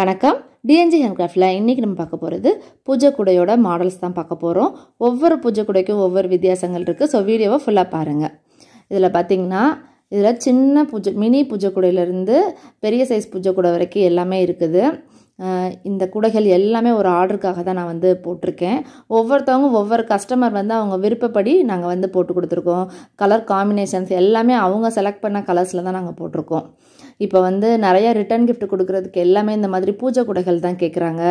வணக்கம் டிஎன்ஜி ஹேண்ட்கிராஃப்டில் இன்றைக்கி நம்ம பார்க்க போகிறது பூஜை குடையோட மாடல்ஸ் தான் பார்க்க போகிறோம் ஒவ்வொரு பூஜை குடைக்கும் ஒவ்வொரு வித்தியாசங்கள் இருக்குது ஸோ வீடியோவை ஃபுல்லாக பாருங்கள் இதில் பார்த்திங்கன்னா இதில் சின்ன பூஜை மினி பூஜை குடையிலேருந்து பெரிய சைஸ் பூஜை குடை வரைக்கும் எல்லாமே இருக்குது இந்த குடைகள் எல்லாமே ஒரு ஆர்டருக்காக தான் நான் வந்து போட்டிருக்கேன் ஒவ்வொருத்தவங்க ஒவ்வொரு கஸ்டமர் வந்து அவங்க விருப்பப்படி நாங்கள் வந்து போட்டு கொடுத்துருக்கோம் கலர் காம்பினேஷன்ஸ் எல்லாமே அவங்க செலக்ட் பண்ண கலர்ஸில் தான் நாங்கள் போட்டிருக்கோம் இப்போ வந்து நிறையா ரிட்டர்ன் கிஃப்ட் கொடுக்குறதுக்கு எல்லாமே இந்த மாதிரி பூஜை குடைகள் தான் கேட்குறாங்க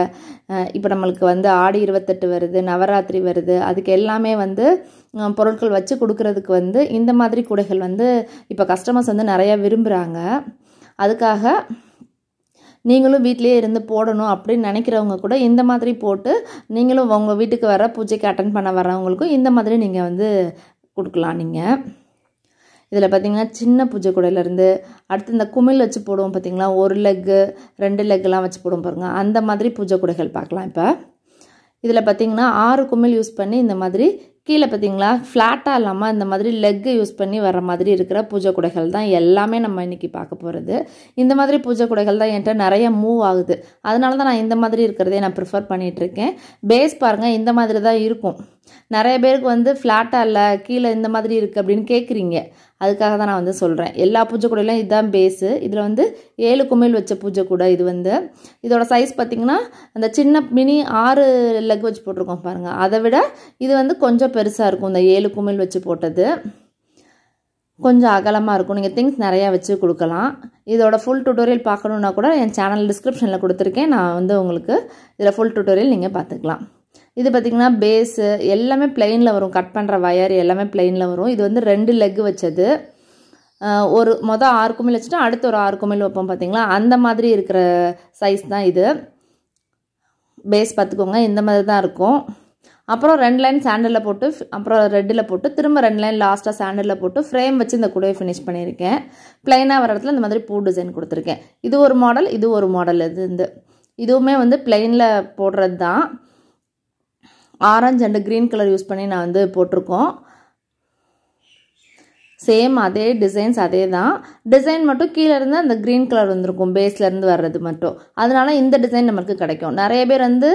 இப்போ நம்மளுக்கு வந்து ஆடி இருபத்தெட்டு வருது நவராத்திரி வருது அதுக்கு எல்லாமே வந்து பொருட்கள் வச்சு கொடுக்குறதுக்கு வந்து இந்த மாதிரி கூடைகள் வந்து இப்போ கஸ்டமர்ஸ் வந்து நிறையா விரும்புகிறாங்க அதுக்காக நீங்களும் வீட்டிலே இருந்து போடணும் அப்படின்னு நினைக்கிறவங்க கூட இந்த மாதிரி போட்டு நீங்களும் உங்கள் வீட்டுக்கு வர பூஜைக்கு அட்டன் பண்ண வரவங்களுக்கும் இந்த மாதிரி நீங்கள் வந்து கொடுக்கலாம் நீங்கள் இதில் பார்த்திங்கன்னா சின்ன பூஜை கூடையிலேருந்து அடுத்து இந்த குமிழ் வச்சு போடுவோம் பார்த்தீங்களா ஒரு லெக்கு ரெண்டு லெக்கெலாம் வச்சு போடுவோம் பாருங்கள் அந்த மாதிரி பூஜை கூடைகள் பார்க்கலாம் இப்போ இதில் பார்த்திங்கன்னா ஆறு குமிழ் யூஸ் பண்ணி இந்த மாதிரி கீழே பார்த்தீங்களா ஃப்ளாட்டாக இல்லாமல் இந்த மாதிரி லெக்கு யூஸ் பண்ணி வர மாதிரி இருக்கிற பூஜை குடைகள் தான் எல்லாமே நம்ம இன்றைக்கி பார்க்க போகிறது இந்த மாதிரி பூஜை குடைகள் தான் என்கிட்ட நிறைய மூவ் ஆகுது அதனால தான் நான் இந்த மாதிரி இருக்கிறதே நான் ப்ரிஃபர் பண்ணிகிட்ருக்கேன் பேஸ் பாருங்கள் இந்த மாதிரி தான் இருக்கும் நிறைய பேருக்கு வந்து ஃப்ளாட்டாக இல்லை கீழே இந்த மாதிரி இருக்குது அப்படின்னு கேட்குறீங்க அதுக்காக தான் நான் வந்து சொல்கிறேன் எல்லா பூஜை கூடையிலும் இதுதான் பேஸு இதில் வந்து ஏழு குமிழ் வச்ச பூஜை கூட இது வந்து இதோட சைஸ் பார்த்திங்கன்னா அந்த சின்ன மினி ஆறு லெக் வச்சு போட்டிருக்கோம் பாருங்கள் அதை விட இது வந்து கொஞ்சம் பெருசாக இருக்கும் இந்த ஏழு குமிழ் வச்சு போட்டது கொஞ்சம் அகலமாக இருக்கும் நீங்கள் திங்ஸ் நிறையா வச்சு கொடுக்கலாம் இதோட ஃபுல் டுட்டோரியல் பார்க்கணுன்னா கூட என் சேனல் டிஸ்கிரிப்ஷனில் கொடுத்துருக்கேன் நான் வந்து உங்களுக்கு இதில் ஃபுல் டுட்டோரியல் நீங்கள் பார்த்துக்கலாம் இது பார்த்திங்கன்னா பேஸு எல்லாமே பிளெயினில் வரும் கட் பண்ணுற வயர் எல்லாமே பிளெயினில் வரும் இது வந்து ரெண்டு லெக் வச்சது ஒரு மொதல் ஆறு குமிழ் வச்சுட்டு அடுத்து ஒரு ஆறு குமிழ் வைப்போம் பார்த்திங்களா அந்த மாதிரி இருக்கிற சைஸ் தான் இது பேஸ் பார்த்துக்கோங்க இந்த மாதிரி தான் இருக்கும் அப்புறம் ரெண்டு லைன் சாண்டலில் போட்டு அப்புறம் ரெட்டில் போட்டு திரும்ப ரெண்டு லைன் லாஸ்ட்டாக சாண்டலில் போட்டு ஃப்ரேம் வச்சு இந்த கூடவே ஃபினிஷ் பண்ணியிருக்கேன் பிளைனாக வர இடத்துல இந்த மாதிரி பூ டிசைன் கொடுத்துருக்கேன் இது ஒரு மாடல் இது ஒரு மாடல் இது இருந்து இதுவுமே வந்து பிளைனில் போடுறது தான் orange and green colour use பண்ணி நான் வந்து போட்டிருக்கோம் சேம் அதே டிசைன்ஸ் அதே தான் டிசைன் மட்டும் கீழே இருந்து அந்த க்ரீன் கலர் வந்திருக்கும் பேஸ்லேருந்து வர்றது மட்டும் அதனால இந்த டிசைன் நமக்கு கிடைக்கும் நிறைய பேர் வந்து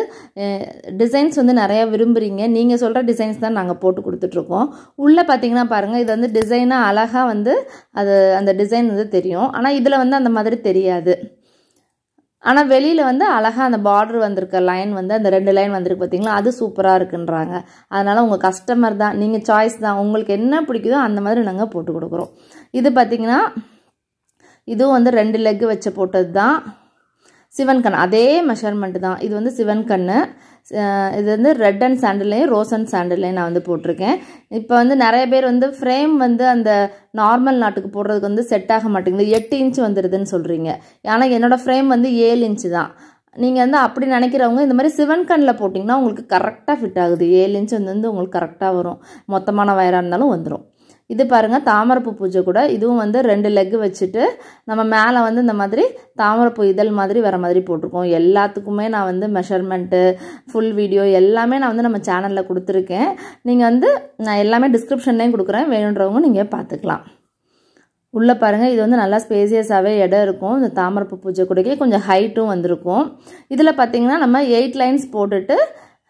டிசைன்ஸ் வந்து நிறையா விரும்புகிறீங்க நீங்கள் சொல்கிற டிசைன்ஸ் தான் நாங்கள் போட்டு கொடுத்துட்ருக்கோம் உள்ளே பார்த்தீங்கன்னா பாருங்கள் இது வந்து டிசைனாக அழகாக வந்து அது அந்த டிசைன் வந்து தெரியும் ஆனால் இதில் வந்து அந்த மாதிரி தெரியாது ஆனால் வெளியில் வந்து அழகாக அந்த பார்டர் வந்திருக்க லைன் வந்து அந்த ரெண்டு லைன் வந்திருக்கு பார்த்தீங்களா அது சூப்பராக இருக்குன்றாங்க அதனால் உங்கள் கஸ்டமர் தான் நீங்கள் சாய்ஸ் தான் உங்களுக்கு என்ன பிடிக்குதோ அந்த மாதிரி நாங்கள் போட்டு கொடுக்குறோம் இது பார்த்திங்கன்னா இதுவும் வந்து ரெண்டு லெக்கு வச்சு போட்டது தான் சிவன் கண் அதே மெஷர்மெண்ட் தான் இது வந்து சிவன் கண் இது வந்து ரெட் அண்ட் சாண்டல்லையும் ரோஸ் அண்ட் சாண்டல்லையும் நான் வந்து போட்டிருக்கேன் இப்போ வந்து நிறைய பேர் வந்து ஃப்ரேம் வந்து அந்த நார்மல் நாட்டுக்கு போடுறதுக்கு வந்து செட் ஆக மாட்டேங்குது எட்டு இன்ச் வந்துடுதுன்னு சொல்கிறீங்க ஆனால் என்னோடய ஃப்ரேம் வந்து ஏழு இன்ச்சு தான் நீங்கள் வந்து அப்படி நினைக்கிறவங்க இந்த மாதிரி சிவன் கண்ணில் போட்டிங்கன்னா உங்களுக்கு கரெக்டாக ஃபிட் ஆகுது ஏழு இன்ச் வந்து உங்களுக்கு கரெக்டாக வரும் மொத்தமான வயராக இருந்தாலும் வந்துடும் இது பாருங்கள் தாமரைப்பூ பூஜை கூட இதுவும் வந்து ரெண்டு லெக்கு வச்சுட்டு நம்ம மேலே வந்து இந்த மாதிரி தாமரைப்பூ இதழ் மாதிரி வர மாதிரி போட்டிருக்கோம் எல்லாத்துக்குமே நான் வந்து மெஷர்மெண்ட்டு ஃபுல் வீடியோ எல்லாமே நான் வந்து நம்ம சேனலில் கொடுத்துருக்கேன் நீங்கள் வந்து நான் எல்லாமே டிஸ்கிரிப்ஷன்லேயும் கொடுக்குறேன் வேணுன்றவங்க நீங்கள் பார்த்துக்கலாம் உள்ளே பாருங்கள் இது வந்து நல்லா ஸ்பேசியஸாகவே இடம் இருக்கும் இந்த தாமரப்பு பூஜை கூடக்கே கொஞ்சம் ஹைட்டும் வந்திருக்கும் இதில் பார்த்தீங்கன்னா நம்ம எயிட் லைன்ஸ் போட்டுட்டு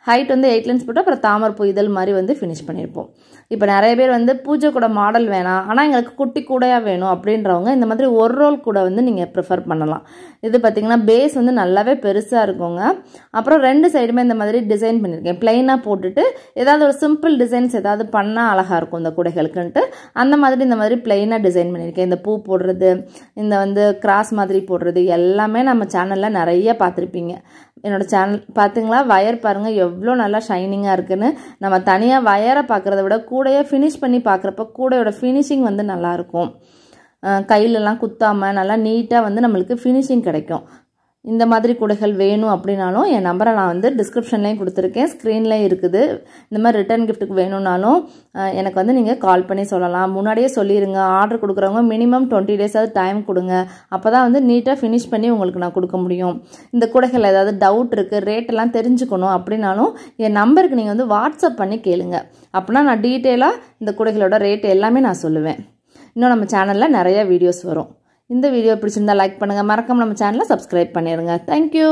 ஹைட் வந்து எயிட் லென்ஸ் போட்டு அப்புறம் தாமரப்பூ இதழ் மாதிரி வந்து ஃபினிஷ் பண்ணியிருப்போம் இப்போ நிறைய பேர் வந்து பூஜை கூட மாடல் வேணாம் ஆனால் எங்களுக்கு குட்டி கூடையாக வேணும் அப்படின்றவங்க இந்த மாதிரி ஒரு ரோல் கூட வந்து நீங்கள் ப்ரிஃபர் பண்ணலாம் இது பார்த்திங்கன்னா பேஸ் வந்து நல்லாவே பெருசாக இருக்குங்க அப்புறம் ரெண்டு சைடுமே இந்த மாதிரி டிசைன் பண்ணியிருக்கேன் ப்ளைனாக போட்டுட்டு ஏதாவது ஒரு சிம்பிள் டிசைன்ஸ் ஏதாவது பண்ணால் அழகாக இருக்கும் இந்த கூடைகளுக்குன்ட்டு அந்த மாதிரி இந்த மாதிரி ப்ளைனாக டிசைன் பண்ணியிருக்கேன் இந்த பூ போடுறது இந்த வந்து கிராஸ் மாதிரி போடுறது எல்லாமே நம்ம சேனலில் நிறைய பார்த்துருப்பீங்க என்னோடய சேனல் பார்த்திங்களா வயர் பாருங்கள் எவ்வளோ நல்லா ஷைனிங்காக இருக்குதுன்னு நம்ம தனியாக வயரை பார்க்குறத விட கூடையை ஃபினிஷ் பண்ணி பார்க்குறப்ப கூடையோட ஃபினிஷிங் வந்து நல்லாயிருக்கும் கையிலலாம் குத்தாமல் நல்லா நீட்டாக வந்து நம்மளுக்கு ஃபினிஷிங் கிடைக்கும் இந்த மாதிரி கூடைகள் வேணும் அப்படின்னாலும் என் நம்பரை நான் வந்து டிஸ்கிரிப்ஷன்லேயும் கொடுத்துருக்கேன் ஸ்க்ரீன்லேயும் இருக்குது இந்த மாதிரி ரிட்டர்ன் கிஃப்ட்டுக்கு வேணும்னாலும் எனக்கு வந்து நீங்கள் கால் பண்ணி சொல்லலாம் முன்னாடியே சொல்லிடுங்க ஆர்டர் கொடுக்குறவங்க மினிமம் டுவெண்ட்டி டேஸாவது டைம் கொடுங்க அப்போ தான் வந்து நீட்டாக ஃபினிஷ் பண்ணி உங்களுக்கு நான் கொடுக்க முடியும் இந்த குடைகள் ஏதாவது டவுட் இருக்குது ரேட்டெல்லாம் தெரிஞ்சுக்கணும் அப்படின்னாலும் என் நம்பருக்கு நீங்கள் வந்து வாட்ஸ்அப் பண்ணி கேளுங்க அப்படின்னா நான் டீட்டெயிலாக இந்த கூடைகளோட ரேட் எல்லாமே நான் சொல்லுவேன் இன்னும் நம்ம சேனலில் நிறையா வீடியோஸ் வரும் இந்த வீடியோ பிடிச்சிருந்தா லைக் பண்ணுங்கள் மறக்காம நம்ம சேனலை சப்ஸ்கிரைப் பண்ணிடுங்க தேங்க்யூ